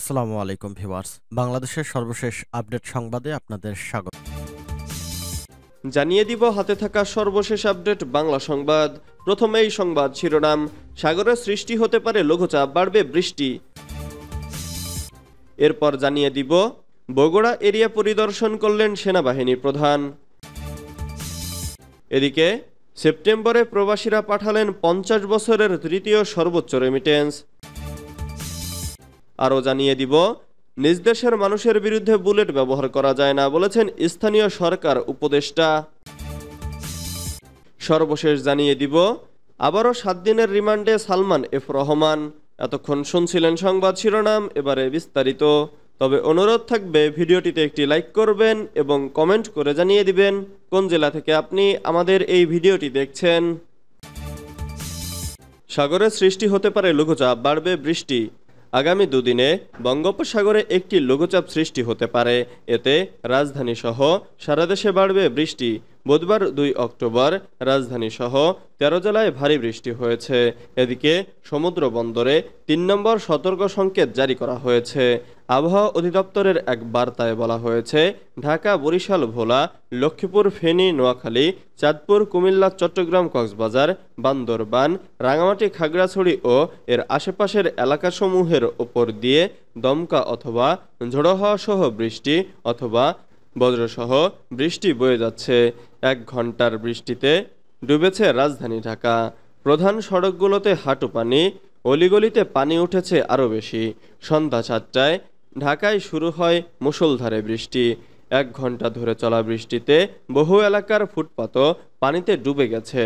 আসসালামু আলাইকুম ভিওয়ার্স বাংলাদেশের সর্বশেষ আপডেট সংবাদে আপনাদের স্বাগত জানিয়ে দিব হাতে থাকা সর্বশেষ আপডেট বাংলা সংবাদ প্রথমেই সংবাদ শিরোনাম সাগরে সৃষ্টি হতে পারে লঘুচাপ বাড়বে বৃষ্টি এরপর জানিয়ে দিব বগুড়া এরিয়া পরিদর্শন করলেন সেনাবাহিনী প্রধান এদিকে সেপ্টেম্বরে প্রবাসীরা পাঠালেন পঞ্চাশ বছরের তৃতীয় সর্বোচ্চ রেমিটেন্স আরও জানিয়ে দিব নিজ দেশের মানুষের বিরুদ্ধে বুলেট ব্যবহার করা যায় না বলেছেন স্থানীয় সরকার উপদেষ্টা সর্বশেষ জানিয়ে দিব আবারও সাত দিনের রিমান্ডে সালমান এফ রহমান এতক্ষণ শুনছিলেন সংবাদ শিরোনাম এবারে বিস্তারিত তবে অনুরোধ থাকবে ভিডিওটিতে একটি লাইক করবেন এবং কমেন্ট করে জানিয়ে দিবেন কোন জেলা থেকে আপনি আমাদের এই ভিডিওটি দেখছেন সাগরে সৃষ্টি হতে পারে লঘুচাপ বাড়বে বৃষ্টি আগামী দুদিনে বঙ্গোপসাগরে একটি লঘুচাপ সৃষ্টি হতে পারে এতে রাজধানীসহ সারা দেশে বাড়বে বৃষ্টি বুধবার দুই অক্টোবর রাজধানীসহ তেরো জেলায় ভারী বৃষ্টি হয়েছে এদিকে সমুদ্র বন্দরে তিন নম্বর সতর্ক সংকেত জারি করা হয়েছে আবহাওয়া অধিদপ্তরের এক বার্তায় বলা হয়েছে ঢাকা বরিশাল ভোলা লক্ষ্মীপুর ফেনী নোয়াখালী চাঁদপুর কুমিল্লা চট্টগ্রাম কক্সবাজার বান্দরবান রাঙামাটি খাগড়াছড়ি ও এর আশেপাশের এলাকাসমূহের ওপর দিয়ে দমকা অথবা ঝোড়ো হওয়া সহ বৃষ্টি অথবা বজ্রসহ বৃষ্টি বয়ে যাচ্ছে এক ঘন্টার বৃষ্টিতে ডুবেছে রাজধানী ঢাকা প্রধান সড়কগুলোতে হাঁটু পানি অলিগলিতে পানি উঠেছে আরও বেশি সন্ধ্যা সাতটায় ঢাকায় শুরু হয় মুষলধারে বৃষ্টি এক ঘন্টা ধরে চলা বৃষ্টিতে বহু এলাকার ফুটপাতও পানিতে ডুবে গেছে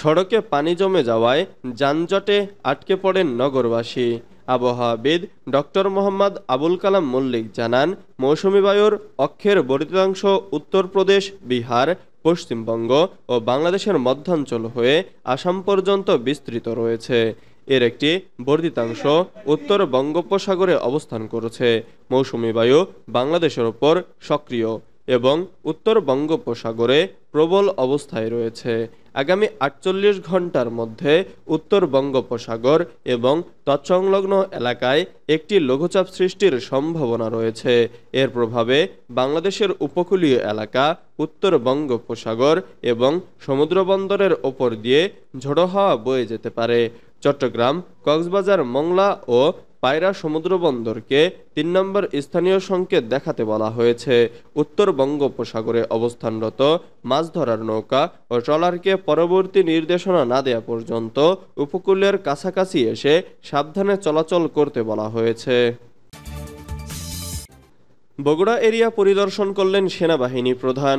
সড়কে পানি জমে যাওয়ায় যানজটে আটকে পড়েন নগরবাসী আবহাওয়াবিদ ডক্টর মোহাম্মদ আবুল কালাম মল্লিক জানান মৌসুমী বায়ুর অক্ষের বরিতাংশ উত্তরপ্রদেশ বিহার পশ্চিমবঙ্গ ও বাংলাদেশের মধ্যাঞ্চল হয়ে আসাম পর্যন্ত বিস্তৃত রয়েছে এর একটি বর্ধিতাংশ উত্তর বঙ্গোপসাগরে অবস্থান করেছে মৌসুমি বায়ু বাংলাদেশের ওপর সক্রিয় এবং উত্তর বঙ্গোপসাগরে প্রবল অবস্থায় রয়েছে আগামী আটচল্লিশ ঘন্টার মধ্যে উত্তর বঙ্গোপসাগর এবং তৎসংলগ্ন এলাকায় একটি লঘুচাপ সৃষ্টির সম্ভাবনা রয়েছে এর প্রভাবে বাংলাদেশের উপকূলীয় এলাকা উত্তর বঙ্গোপসাগর এবং সমুদ্রবন্দরের ওপর দিয়ে ঝোড়ো হাওয়া বয়ে যেতে পারে চট্টগ্রাম কক্সবাজার মংলা ও পায়রা সমুদ্র বন্দরকে তিন নম্বর স্থানীয় সংকেত দেখাতে বলা হয়েছে উত্তর বঙ্গোপসাগরে অবস্থানরত মাছ ধরার নৌকা ও ট্রলারকে পরবর্তী নির্দেশনা না দেয়া পর্যন্ত উপকূলের কাছাকাছি এসে সাবধানে চলাচল করতে বলা হয়েছে বগুড়া এরিয়া পরিদর্শন করলেন সেনাবাহিনী প্রধান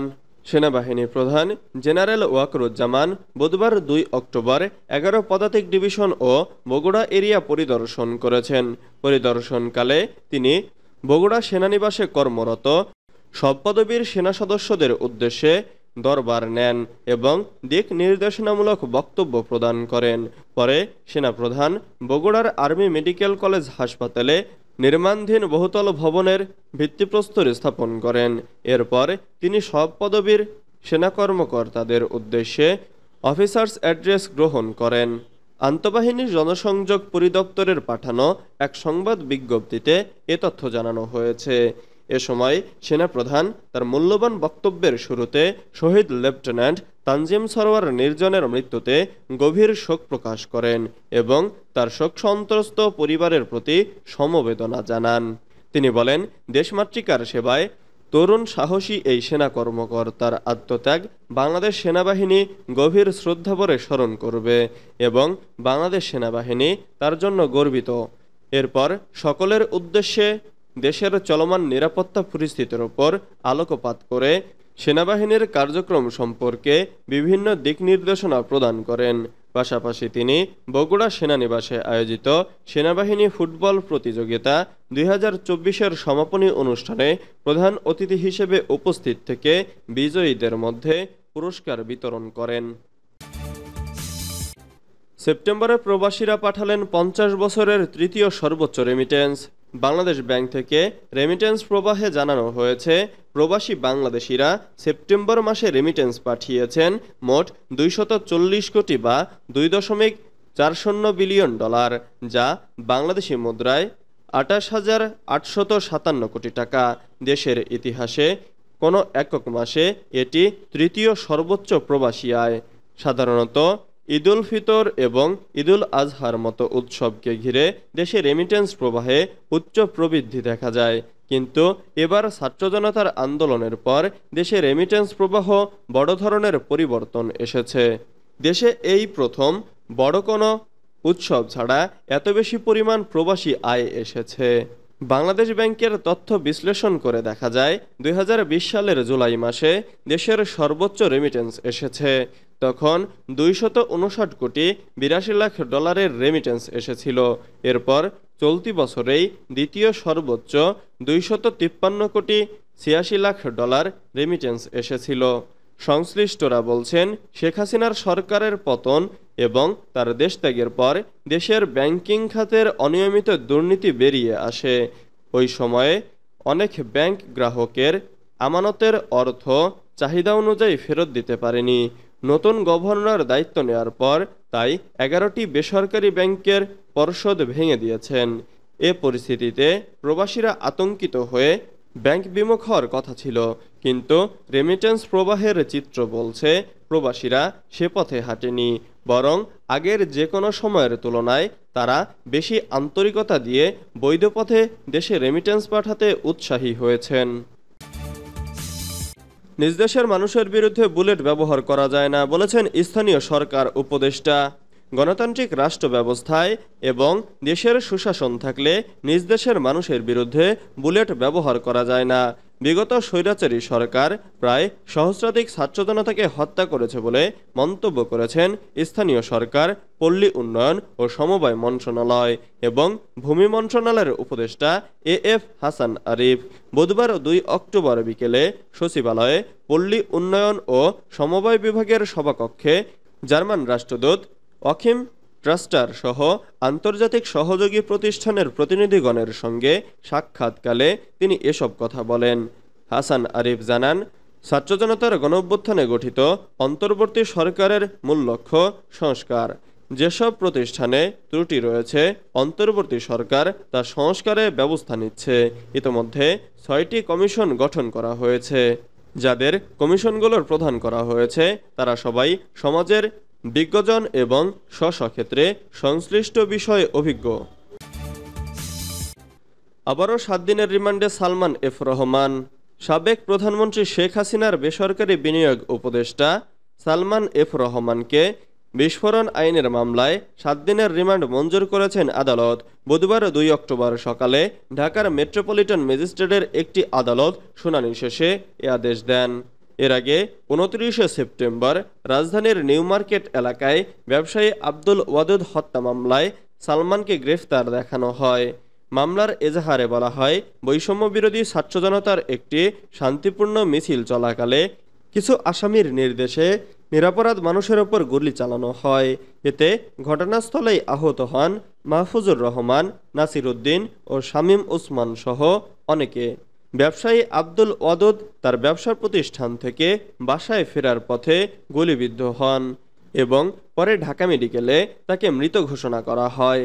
সেনাবাহিনী প্রধান জেনারেল ওয়াকরুজ্জামান বুধবার দুই অক্টোবর এগারো পদাতিক ডিভিশন ও বগুড়া এরিয়া পরিদর্শন করেছেন পরিদর্শনকালে তিনি বগুড়া সেনানিবাসে কর্মরত সব পদবীর সেনা সদস্যদের উদ্দেশ্যে দরবার নেন এবং দিক নির্দেশনামূলক বক্তব্য প্রদান করেন পরে সেনাপ্রধান বগুড়ার আর্মি মেডিকেল কলেজ হাসপাতালে নির্মাণধীন বহুতল ভবনের ভিত্তিপ্রস্তর স্থাপন করেন এরপর তিনি সব পদবীর সেনা কর্মকর্তাদের উদ্দেশ্যে অফিসার্স অ্যাড্রেস গ্রহণ করেন আন্তঃবাহিনীর জনসংযোগ পরিদপ্তরের পাঠানো এক সংবাদ বিজ্ঞপ্তিতে এ তথ্য জানানো হয়েছে এ সময় সেনাপ্রধান তার মূল্যবান বক্তব্যের শুরুতে শহীদ লেফটেন্যান্ট তানজিম সরোয়ার নির্জনের মৃত্যুতে গভীর শোক প্রকাশ করেন এবং তার শোক সন্ত্রস্ত পরিবারের প্রতি সমবেদনা জানান তিনি বলেন দেশমাতৃকার সেবায় তরুণ সাহসী এই সেনা কর্মকর্তার আত্মত্যাগ বাংলাদেশ সেনাবাহিনী গভীর শ্রদ্ধাভরে স্মরণ করবে এবং বাংলাদেশ সেনাবাহিনী তার জন্য গর্বিত এরপর সকলের উদ্দেশ্যে দেশের চলমান নিরাপত্তা পরিস্থিতির ওপর আলোকপাত করে সেনাবাহিনীর কার্যক্রম সম্পর্কে বিভিন্ন দিক নির্দেশনা প্রদান করেন পাশাপাশি তিনি বগুড়া সেনানিবাসে আয়োজিত সেনাবাহিনী ফুটবল প্রতিযোগিতা দুই হাজার চব্বিশের সমাপনী অনুষ্ঠানে প্রধান অতিথি হিসেবে উপস্থিত থেকে বিজয়ীদের মধ্যে পুরস্কার বিতরণ করেন সেপ্টেম্বরে প্রবাসীরা পাঠালেন পঞ্চাশ বছরের তৃতীয় সর্বোচ্চ রেমিটেন্স বাংলাদেশ ব্যাংক থেকে রেমিটেন্স প্রবাহে জানানো হয়েছে প্রবাসী বাংলাদেশিরা সেপ্টেম্বর মাসে রেমিটেন্স পাঠিয়েছেন মোট দুইশত চল্লিশ কোটি বা দুই দশমিক চার শূন্য বিলিয়ন ডলার যা বাংলাদেশি মুদ্রায় আঠাশ হাজার আটশত সাতান্ন কোটি টাকা দেশের ইতিহাসে কোনো একক মাসে এটি তৃতীয় সর্বোচ্চ প্রবাসী আয় সাধারণত ঈদুল ফিতর এবং ঈদুল আজহার মতো উৎসবকে ঘিরে দেশে রেমিটেন্স প্রবাহে উচ্চ প্রবৃদ্ধি দেখা যায় কিন্তু এবার ছাত্র জনতার আন্দোলনের পর দেশে রেমিটেন্স প্রবাহ বড় ধরনের পরিবর্তন এসেছে দেশে এই প্রথম বড় কোনো উৎসব ছাড়া এত বেশি পরিমাণ প্রবাসী আয় এসেছে বাংলাদেশ ব্যাংকের তথ্য বিশ্লেষণ করে দেখা যায় দুই সালের জুলাই মাসে দেশের সর্বোচ্চ রেমিটেন্স এসেছে তখন দুইশত উনষাট কোটি বিরাশি লাখ ডলারের রেমিটেন্স এসেছিল এরপর চলতি বছরেই দ্বিতীয় সর্বোচ্চ দুইশত তিপ্পান্ন কোটি ছিয়াশি লাখ ডলার রেমিটেন্স এসেছিল সংশ্লিষ্টরা বলছেন শেখ হাসিনার সরকারের পতন এবং তার দেশত্যাগের পর দেশের ব্যাংকিং খাতের অনিয়মিত দুর্নীতি বেরিয়ে আসে ওই সময়ে অনেক ব্যাংক গ্রাহকের আমানতের অর্থ চাহিদা অনুযায়ী ফেরত দিতে পারেনি নতুন গভর্নর দায়িত্ব নেওয়ার পর তাই এগারোটি বেসরকারি ব্যাংকের পর্ষদ ভেঙে দিয়েছেন এ পরিস্থিতিতে প্রবাসীরা আতঙ্কিত হয়ে ব্যাংক বিমুখ হওয়ার কথা ছিল কিন্তু রেমিটেন্স প্রবাহের চিত্র বলছে প্রবাসীরা সে পথে হাঁটেনি বরং আগের যে কোনো সময়ের তুলনায় তারা বেশি আন্তরিকতা দিয়ে বৈধ পথে দেশে রেমিটেন্স পাঠাতে উৎসাহী হয়েছেন নিজ দেশের মানুষের বিরুদ্ধে বুলেট ব্যবহার করা যায় না বলেছেন স্থানীয় সরকার উপদেষ্টা গণতান্ত্রিক রাষ্ট্র ব্যবস্থায় এবং দেশের সুশাসন থাকলে নিজ দেশের মানুষের বিরুদ্ধে বুলেট ব্যবহার করা যায় না বিগত স্বৈরাচারী সরকার প্রায় সহস্রাধিক ছাত্রজনতাকে হত্যা করেছে বলে মন্তব্য করেছেন স্থানীয় সরকার পল্লী উন্নয়ন ও সমবায় মন্ত্রণালয় এবং ভূমি মন্ত্রণালয়ের উপদেষ্টা এ এফ হাসান আরিফ বুধবার দুই অক্টোবর বিকেলে সচিবালয়ে পল্লী উন্নয়ন ও সমবায় বিভাগের সভাকক্ষে জার্মান রাষ্ট্রদূত অখিম ট্রাস্টার সহ আন্তর্জাতিক সহযোগী প্রতিষ্ঠানের প্রতিনিধিগণের সঙ্গে সাক্ষাৎকালে তিনি এসব কথা বলেন হাসান আরিফ জানান ছাত্রজনতার গণঅভ্যুত্থানে গঠিত অন্তর্বর্তী সরকারের মূল লক্ষ্য সংস্কার যেসব প্রতিষ্ঠানে ত্রুটি রয়েছে অন্তর্বর্তী সরকার তা সংস্কারে ব্যবস্থা নিচ্ছে ইতোমধ্যে ছয়টি কমিশন গঠন করা হয়েছে যাদের কমিশনগুলোর প্রধান করা হয়েছে তারা সবাই সমাজের বিজ্ঞজন এবং স্ব ক্ষেত্রে সংশ্লিষ্ট বিষয়ে অভিজ্ঞ আবারও সাত দিনের রিমান্ডে সালমান এফ রহমান সাবেক প্রধানমন্ত্রী শেখ হাসিনার বেসরকারি বিনিয়োগ উপদেষ্টা সালমান এফ রহমানকে বিস্ফোরণ আইনের মামলায় সাত দিনের রিমান্ড মঞ্জুর করেছেন আদালত বুধবার দুই অক্টোবর সকালে ঢাকার মেট্রোপলিটন ম্যাজিস্ট্রেটের একটি আদালত শুনানি শেষে এ আদেশ দেন এর আগে উনত্রিশে সেপ্টেম্বর রাজধানীর নিউ মার্কেট এলাকায় ব্যবসায়ী আব্দুল ওয়াদুদ হত্যা মামলায় সালমানকে গ্রেফতার দেখানো হয় মামলার এজাহারে বলা হয় বৈষম্যবিরোধী বিরোধী জনতার একটি শান্তিপূর্ণ মিছিল চলাকালে কিছু আসামির নির্দেশে নিরাপরাধ মানুষের ওপর গুলি চালানো হয় এতে ঘটনাস্থলেই আহত হন মাহফুজুর রহমান নাসির উদ্দিন ও শামীম ওসমান সহ অনেকে ব্যবসায়ী আব্দুল ওয়াদদ তার ব্যবসা প্রতিষ্ঠান থেকে বাসায় ফেরার পথে গুলিবিদ্ধ হন এবং পরে ঢাকা মেডিকেলে তাকে মৃত ঘোষণা করা হয়